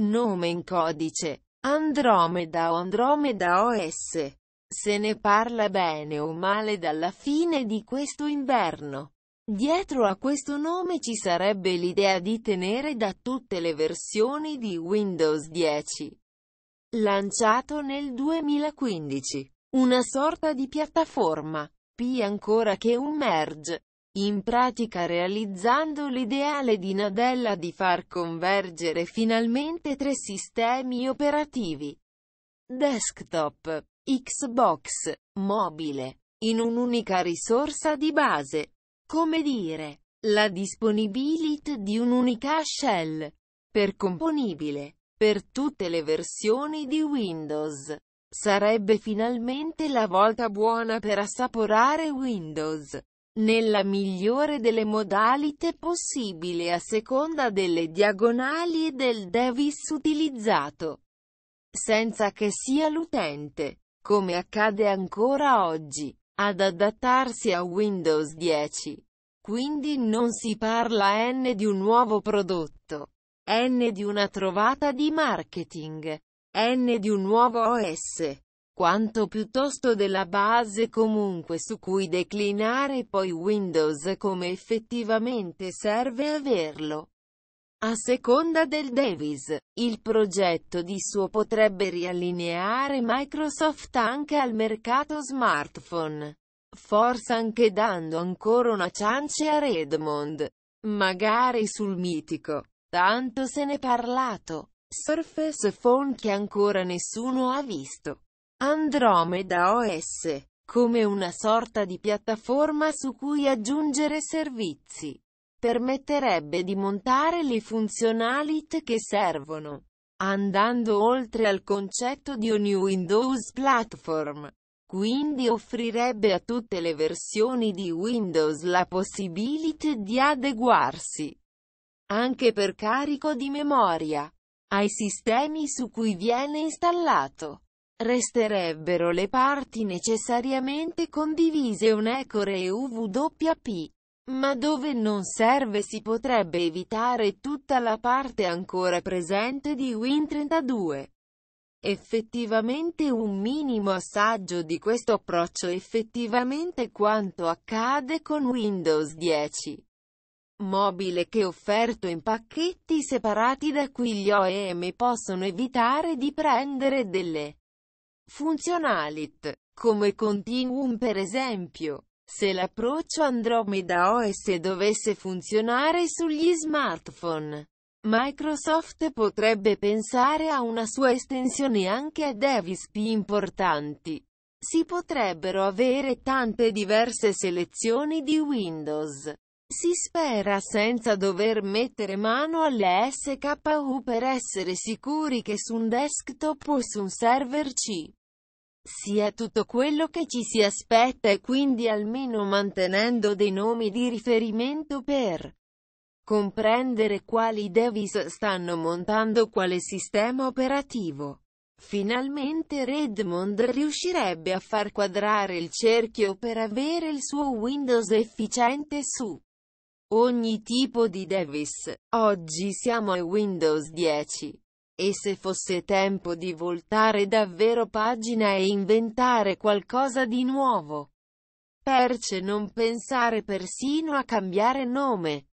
Nome in codice. Andromeda o Andromeda OS. Se ne parla bene o male dalla fine di questo inverno. Dietro a questo nome ci sarebbe l'idea di tenere da tutte le versioni di Windows 10. Lanciato nel 2015. Una sorta di piattaforma. P ancora che un merge in pratica realizzando l'ideale di Nadella di far convergere finalmente tre sistemi operativi desktop, Xbox, mobile, in un'unica risorsa di base. Come dire, la disponibility di un'unica shell, per componibile, per tutte le versioni di Windows. Sarebbe finalmente la volta buona per assaporare Windows nella migliore delle modalità possibile a seconda delle diagonali e del devis utilizzato, senza che sia l'utente, come accade ancora oggi, ad adattarsi a Windows 10. Quindi non si parla n di un nuovo prodotto, n di una trovata di marketing, n di un nuovo OS quanto piuttosto della base comunque su cui declinare poi Windows come effettivamente serve averlo. A seconda del Davis, il progetto di suo potrebbe riallineare Microsoft anche al mercato smartphone, forse anche dando ancora una chance a Redmond, magari sul mitico, tanto se n'è parlato, Surface Phone che ancora nessuno ha visto. Andromeda OS, come una sorta di piattaforma su cui aggiungere servizi. Permetterebbe di montare le funzionalità che servono, andando oltre al concetto di ogni Windows Platform. Quindi offrirebbe a tutte le versioni di Windows la possibilità di adeguarsi, anche per carico di memoria, ai sistemi su cui viene installato. Resterebbero le parti necessariamente condivise un ecore e UWP. Ma dove non serve si potrebbe evitare tutta la parte ancora presente di Win32. Effettivamente un minimo assaggio di questo approccio effettivamente quanto accade con Windows 10 mobile che offerto in pacchetti separati da cui gli OEM possono evitare di prendere delle funzionalit, come continuum per esempio. Se l'approccio Andromeda OS dovesse funzionare sugli smartphone, Microsoft potrebbe pensare a una sua estensione anche a Davis più importanti. Si potrebbero avere tante diverse selezioni di Windows. Si spera senza dover mettere mano alle SKU per essere sicuri che su un desktop o su un server C sia tutto quello che ci si aspetta e quindi almeno mantenendo dei nomi di riferimento per comprendere quali Davis stanno montando quale sistema operativo. Finalmente Redmond riuscirebbe a far quadrare il cerchio per avere il suo Windows efficiente su ogni tipo di Davis. Oggi siamo a Windows 10. E se fosse tempo di voltare davvero pagina e inventare qualcosa di nuovo? Perce non pensare persino a cambiare nome.